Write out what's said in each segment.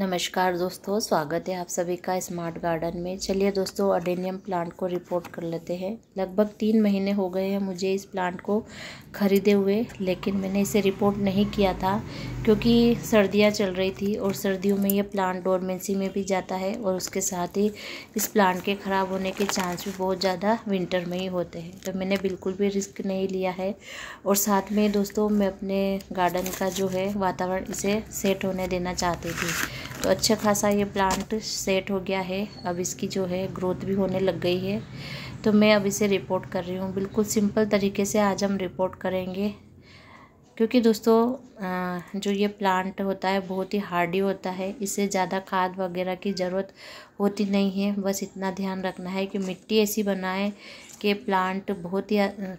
नमस्कार दोस्तों स्वागत है आप सभी का स्मार्ट गार्डन में चलिए दोस्तों अडेनियम प्लांट को रिपोर्ट कर लेते हैं लगभग तीन महीने हो गए हैं मुझे इस प्लांट को ख़रीदे हुए लेकिन मैंने इसे रिपोर्ट नहीं किया था क्योंकि सर्दियां चल रही थी और सर्दियों में यह प्लांट डोरमेंसी में भी जाता है और उसके साथ ही इस प्लांट के ख़राब होने के चांस भी बहुत ज़्यादा विंटर में ही होते हैं तो मैंने बिल्कुल भी रिस्क नहीं लिया है और साथ में दोस्तों मैं अपने गार्डन का जो है वातावरण इसे सेट होने देना चाहती थी तो अच्छा खासा ये प्लांट सेट हो गया है अब इसकी जो है ग्रोथ भी होने लग गई है तो मैं अब इसे रिपोर्ट कर रही हूँ बिल्कुल सिंपल तरीके से आज हम रिपोर्ट करेंगे क्योंकि दोस्तों जो ये प्लांट होता है बहुत ही हार्डी होता है इससे ज़्यादा खाद वगैरह की ज़रूरत होती नहीं है बस इतना ध्यान रखना है कि मिट्टी ऐसी बनाएं के प्लांट बहुत ही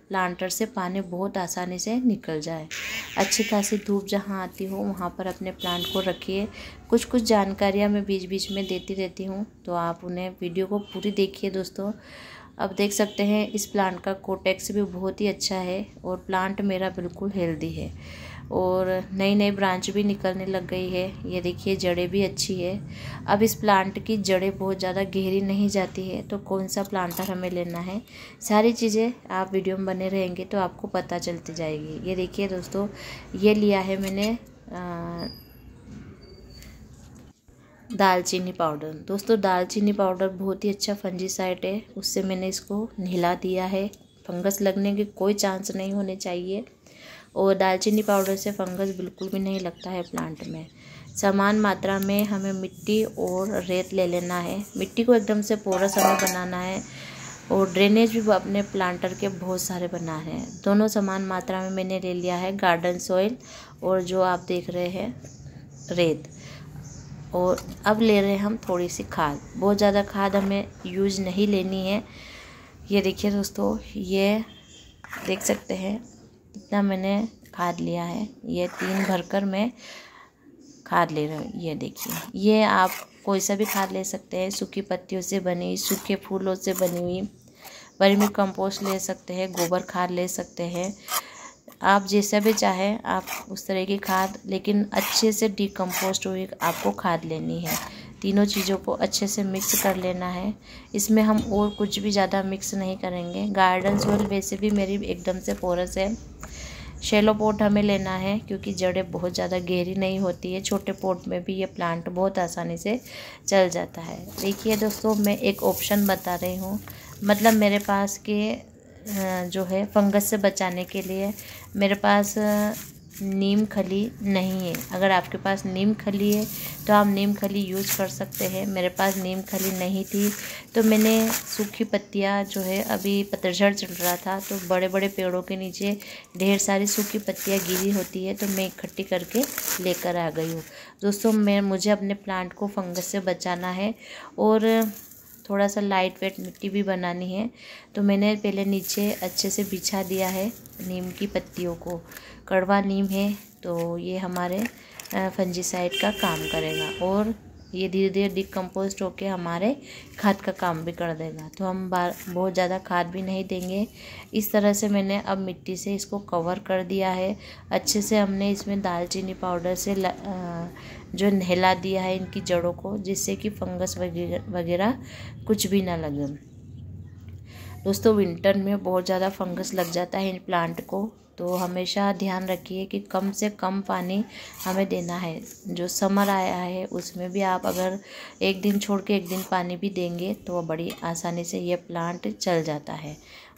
प्लांटर से पानी बहुत आसानी से निकल जाए अच्छी खासी धूप जहाँ आती हो वहाँ पर अपने प्लांट को रखिए कुछ कुछ जानकारियाँ मैं बीच बीच में देती रहती हूँ तो आप उन्हें वीडियो को पूरी देखिए दोस्तों अब देख सकते हैं इस प्लांट का कोटेक्स भी बहुत ही अच्छा है और प्लांट मेरा बिल्कुल हेल्दी है और नई नई ब्रांच भी निकलने लग गई है ये देखिए जड़ें भी अच्छी है अब इस प्लांट की जड़ें बहुत ज़्यादा गहरी नहीं जाती है तो कौन सा प्लांटर हमें लेना है सारी चीज़ें आप वीडियो में बने रहेंगे तो आपको पता चलती जाएगी ये देखिए दोस्तों ये लिया है मैंने आ, दालचीनी पाउडर दोस्तों दालचीनी पाउडर बहुत ही अच्छा फंजीसाइड है उससे मैंने इसको नहला दिया है फंगस लगने के कोई चांस नहीं होने चाहिए और दालचीनी पाउडर से फंगस बिल्कुल भी नहीं लगता है प्लांट में समान मात्रा में हमें मिट्टी और रेत ले लेना है मिट्टी को एकदम से पोरस हमें बनाना है और ड्रेनेज भी अपने प्लांटर के बहुत सारे बना रहे हैं दोनों समान मात्रा में मैंने ले लिया है गार्डन सॉइल और जो आप देख रहे हैं रेत और अब ले रहे हैं हम थोड़ी सी खाद बहुत ज़्यादा खाद हमें यूज नहीं लेनी है ये देखिए दोस्तों ये देख सकते हैं जितना मैंने खाद लिया है ये तीन भरकर मैं खाद ले रही हूँ ये देखिए ये आप कोई सा भी खाद ले सकते हैं सूखी पत्तियों से बनी हुई सूखे फूलों से बनी हुई वर्मी कंपोस्ट ले सकते हैं गोबर खाद ले सकते हैं आप जैसा भी चाहे आप उस तरह की खाद लेकिन अच्छे से डिकम्पोस्ट हुई आपको खाद लेनी है तीनों चीज़ों को अच्छे से मिक्स कर लेना है इसमें हम और कुछ भी ज़्यादा मिक्स नहीं करेंगे गार्डन सोल वैसे भी मेरी एकदम से पोरस है शेलो पोट हमें लेना है क्योंकि जड़ें बहुत ज़्यादा गहरी नहीं होती है छोटे पोट में भी ये प्लांट बहुत आसानी से चल जाता है देखिए दोस्तों मैं एक ऑप्शन बता रही हूँ मतलब मेरे पास के जो है फंगस से बचाने के लिए मेरे पास नीम खली नहीं है अगर आपके पास नीम खली है तो आप नीम खली यूज़ कर सकते हैं मेरे पास नीम खली नहीं थी तो मैंने सूखी पत्तियाँ जो है अभी पतझड़ चल रहा था तो बड़े बड़े पेड़ों के नीचे ढेर सारी सूखी पत्तियाँ गिरी होती है तो मैं इकट्ठी करके लेकर आ गई हूँ दोस्तों मैं मुझे अपने प्लांट को फंगस से बचाना है और थोड़ा सा लाइट वेट मिट्टी भी बनानी है तो मैंने पहले नीचे अच्छे से बिछा दिया है नीम की पत्तियों को कड़वा नीम है तो ये हमारे फंजीसाइड का काम करेगा और ये धीरे धीरे डिकम्पोस्ट होकर हमारे खाद का काम भी कर देगा तो हम बार बहुत ज़्यादा खाद भी नहीं देंगे इस तरह से मैंने अब मिट्टी से इसको कवर कर दिया है अच्छे से हमने इसमें दालचीनी पाउडर से ल, आ, जो नहला दिया है इनकी जड़ों को जिससे कि फंगस वगैरह कुछ भी ना लगे दोस्तों विंटर में बहुत ज़्यादा फंगस लग जाता है इन प्लांट को तो हमेशा ध्यान रखिए कि कम से कम पानी हमें देना है जो समर आया है उसमें भी आप अगर एक दिन छोड़ के एक दिन पानी भी देंगे तो बड़ी आसानी से ये प्लांट चल जाता है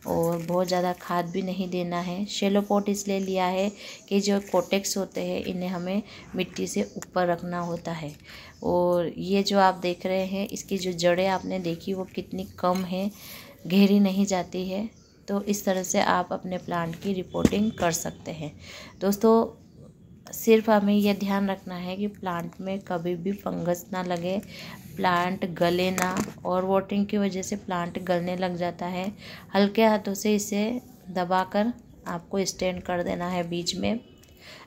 और बहुत ज़्यादा खाद भी नहीं देना है शेलो पॉट इसलिए लिया है कि जो कोटेक्स होते हैं इन्हें हमें मिट्टी से ऊपर रखना होता है और ये जो आप देख रहे हैं इसकी जो जड़ें आपने देखी वो कितनी कम है गहरी नहीं जाती है तो इस तरह से आप अपने प्लांट की रिपोर्टिंग कर सकते हैं दोस्तों सिर्फ हमें यह ध्यान रखना है कि प्लांट में कभी भी फंगस ना लगे प्लांट गले ना और वाटरिंग की वजह से प्लांट गलने लग जाता है हल्के हाथों से इसे दबाकर आपको स्टैंड कर देना है बीच में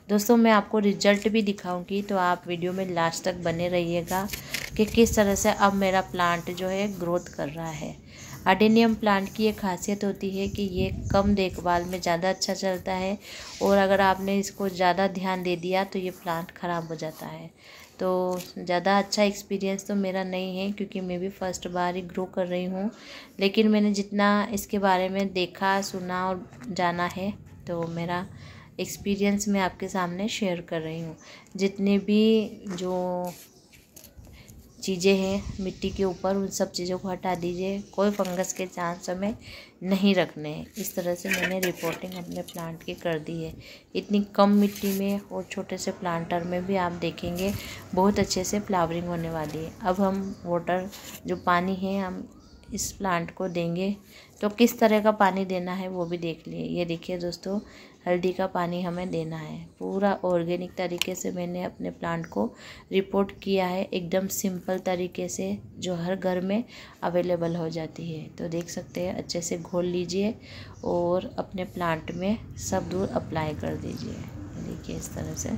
दोस्तों मैं आपको रिजल्ट भी दिखाऊंगी तो आप वीडियो में लास्ट तक बने रहिएगा कि किस तरह से अब मेरा प्लांट जो है ग्रोथ कर रहा है अडेनियम प्लांट की एक खासियत होती है कि ये कम देखभाल में ज़्यादा अच्छा चलता है और अगर आपने इसको ज़्यादा ध्यान दे दिया तो ये प्लांट ख़राब हो जाता है तो ज़्यादा अच्छा एक्सपीरियंस तो मेरा नहीं है क्योंकि मैं भी फ़र्स्ट बार ही ग्रो कर रही हूँ लेकिन मैंने जितना इसके बारे में देखा सुना और जाना है तो मेरा एक्सपीरियंस मैं आपके सामने शेयर कर रही हूँ जितने भी जो चीज़ें हैं मिट्टी के ऊपर उन सब चीज़ों को हटा दीजिए कोई फंगस के चांस हमें नहीं रखने हैं इस तरह से मैंने रिपोर्टिंग अपने प्लांट की कर दी है इतनी कम मिट्टी में और छोटे से प्लांटर में भी आप देखेंगे बहुत अच्छे से फ्लावरिंग होने वाली है अब हम वाटर जो पानी है हम इस प्लांट को देंगे तो किस तरह का पानी देना है वो भी देख लिए ये देखिए दोस्तों हल्दी का पानी हमें देना है पूरा ऑर्गेनिक तरीके से मैंने अपने प्लांट को रिपोर्ट किया है एकदम सिंपल तरीके से जो हर घर में अवेलेबल हो जाती है तो देख सकते हैं अच्छे से घोल लीजिए और अपने प्लांट में सब दूर अप्लाई कर दीजिए देखिए इस तरह से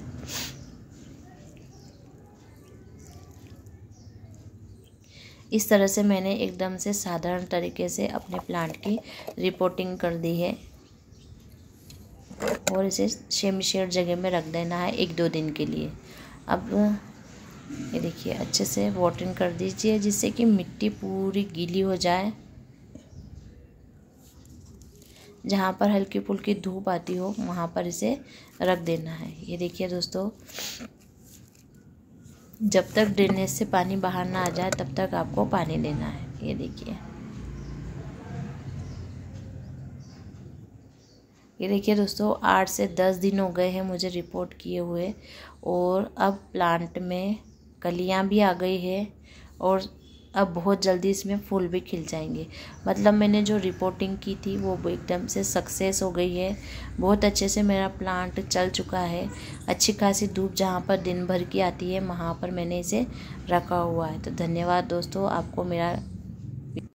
इस तरह से मैंने एकदम से साधारण तरीके से अपने प्लांट की रिपोर्टिंग कर दी है और इसे सेम शेड जगह में रख देना है एक दो दिन के लिए अब ये देखिए अच्छे से वॉटरिंग कर दीजिए जिससे कि मिट्टी पूरी गीली हो जाए जहाँ पर हल्की फुल्की धूप आती हो वहाँ पर इसे रख देना है ये देखिए दोस्तों जब तक ड्रेनेज से पानी बाहर ना आ जाए तब तक आपको पानी देना है ये देखिए ये देखिए दोस्तों आठ से दस दिन हो गए हैं मुझे रिपोर्ट किए हुए और अब प्लांट में कलियाँ भी आ गई है और अब बहुत जल्दी इसमें फूल भी खिल जाएंगे मतलब मैंने जो रिपोर्टिंग की थी वो एकदम से सक्सेस हो गई है बहुत अच्छे से मेरा प्लांट चल चुका है अच्छी खासी धूप जहाँ पर दिन भर की आती है वहाँ पर मैंने इसे रखा हुआ है तो धन्यवाद दोस्तों आपको मेरा